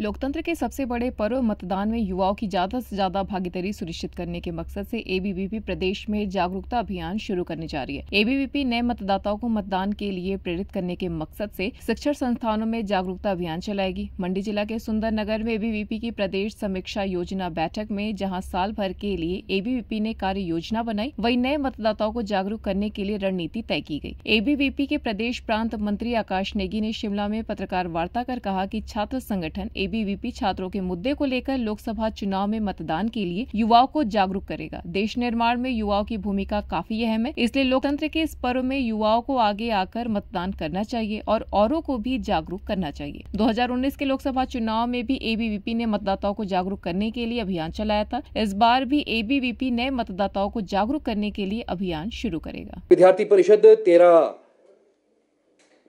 लोकतंत्र के सबसे बड़े पर्व मतदान में युवाओं की ज्यादा से ज्यादा भागीदारी सुनिश्चित करने के मकसद से एबीवीपी प्रदेश में जागरूकता अभियान शुरू करने जा रही है एबीवीपी नए मतदाताओं को मतदान के लिए प्रेरित करने के मकसद से शिक्षण संस्थानों में जागरूकता अभियान चलाएगी मंडी जिला के सुंदर नगर में एबीवीपी की प्रदेश समीक्षा योजना बैठक में जहाँ साल भर के लिए एबीवीपी ने कार्य योजना बनाई वही नए मतदाताओं को जागरूक करने के लिए रणनीति तय की गयी एबीवीपी के प्रदेश प्रांत मंत्री आकाश नेगी ने शिमला में पत्रकार वार्ता कर कहा की छात्र संगठन एबीवीपी छात्रों के मुद्दे को लेकर लोकसभा चुनाव में मतदान के लिए युवाओं को जागरूक करेगा देश निर्माण में युवाओं की भूमिका काफी अहम है इसलिए लोकतंत्र के इस पर्व में युवाओं को आगे आकर मतदान करना चाहिए और औरों को भी जागरूक करना चाहिए 2019 के लोकसभा चुनाव में भी एबीवीपी ने मतदाताओं को जागरूक करने के लिए अभियान चलाया था इस बार भी एबीवीपी नए मतदाताओं को जागरूक करने के लिए अभियान शुरू करेगा विद्यार्थी परिषद तेरह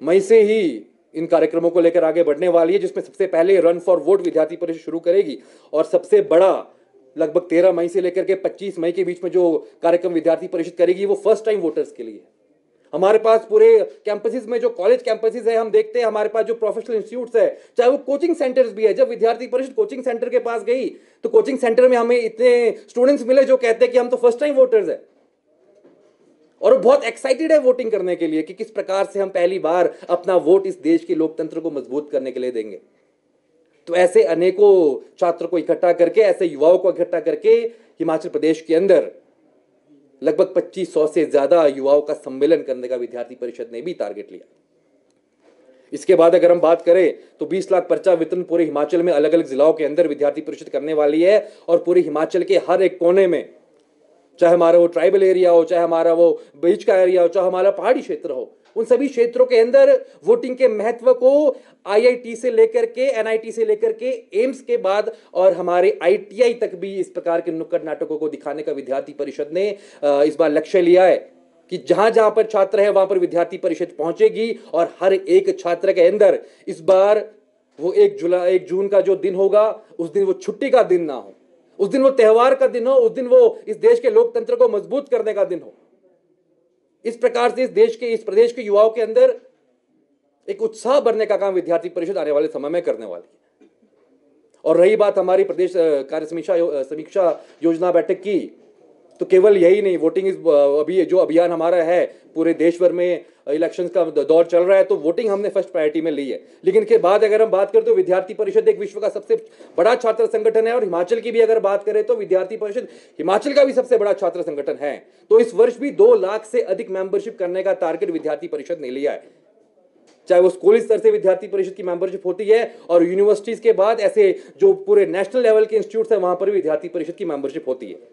मई से ही इन कार्यक्रमों को लेकर आगे बढ़ने वाली है जिसमें सबसे पहले रन फॉर वोट विद्यार्थी परिषद शुरू करेगी और सबसे बड़ा लगभग तेरह मई से लेकर के पच्चीस मई के बीच में जो कार्यक्रम विद्यार्थी परिषद करेगी वो फर्स्ट टाइम वोटर्स के लिए हमारे पास पूरे कैंपसिस में जो कॉलेज कैंपसिस है हम देखते हैं हमारे पास जो प्रोफेशनल इंस्टीट्यूट है चाहे वो कोचिंग सेंटर्स भी है जब विद्यार्थी परिषद कोचिंग सेंटर के पास गई तो कोचिंग सेंटर में हमें इतने स्टूडेंट्स मिले जो कहते हैं कि हम तो फर्स्ट टाइम वोटर्स है और बहुत एक्साइटेड है वोटिंग करने के लिए कि किस प्रकार से हम पहली बार अपना वोट इस देश के लोकतंत्र को मजबूत करने के लिए देंगे तो ऐसे अनेकों छात्र को इकट्ठा करके ऐसे युवाओं को इकट्ठा करके हिमाचल प्रदेश के अंदर लगभग 2500 से ज्यादा युवाओं का सम्मेलन करने का विद्यार्थी परिषद ने भी टारगेट लिया इसके बाद अगर हम बात करें तो 20 लाख पर्चा वितरण पूरे हिमाचल में अलग अलग जिलाओं के अंदर विद्यार्थी परिषद करने वाली है और पूरे हिमाचल के हर एक कोने में चाहे हमारा वो ट्राइबल एरिया हो चाहे हमारा वो बीच का एरिया हो चाहे हमारा पहाड़ी क्षेत्र हो उन सभी क्षेत्रों के अंदर वोटिंग के महत्व को आईआईटी से लेकर के एनआईटी से लेकर के एम्स के बाद और हमारे आईटीआई तक भी इस प्रकार के नुक्कड़ नाटकों को दिखाने का विद्यार्थी परिषद ने इस बार लक्ष्य लिया है कि जहां जहां पर छात्र है वहां पर विद्यार्थी परिषद पहुंचेगी और हर एक छात्र के अंदर इस बार वो एक जुलाई एक जून का जो दिन होगा उस दिन वो छुट्टी का दिन ना हो उस दिन वो त्यौहार का दिन हो उस दिन वो इस देश के लोकतंत्र को मजबूत करने का दिन हो इस प्रकार से इस देश के इस प्रदेश के युवाओं के अंदर एक उत्साह भरने का काम विद्यार्थी परिषद आने वाले समय में करने वाली है और रही बात हमारी प्रदेश कार्य समीक्षा यो, समीक्षा योजना बैठक की तो केवल यही नहीं वोटिंग इस अभी जो अभियान हमारा है पूरे देश भर में इलेक्शन का दौर चल रहा है तो वोटिंग हमने फर्स्ट प्रायोरिटी में ली है लेकिन इसके बाद अगर हम बात करें तो विद्यार्थी परिषद एक विश्व का सबसे बड़ा छात्र संगठन है और हिमाचल की भी अगर बात करें तो विद्यार्थी परिषद हिमाचल का भी सबसे बड़ा छात्र संगठन है तो इस वर्ष भी दो लाख से अधिक मेंबरशिप करने का टारगेट विद्यार्थी परिषद ने लिया है चाहे वो स्कूल स्तर से विद्यार्थी परिषद की मेंबरशिप होती है और यूनिवर्सिटीज के बाद ऐसे जो पूरे नेशनल लेवल के इंस्टीट्यूट है वहां पर भी विद्यार्थी परिषद की मेंबरशिप होती है